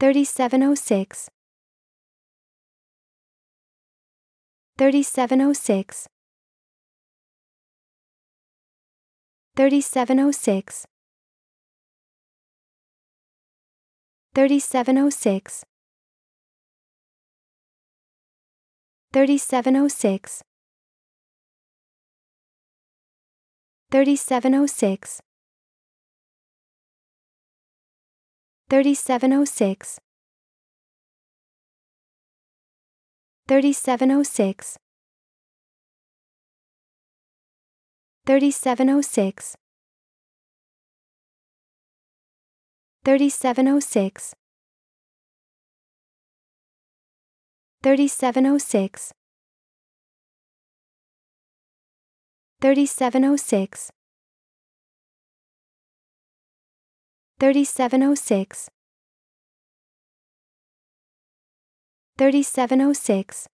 3706 3706 3706 3706 3706 3706 3706 3706 3706 3706 3706 3706 3706 3706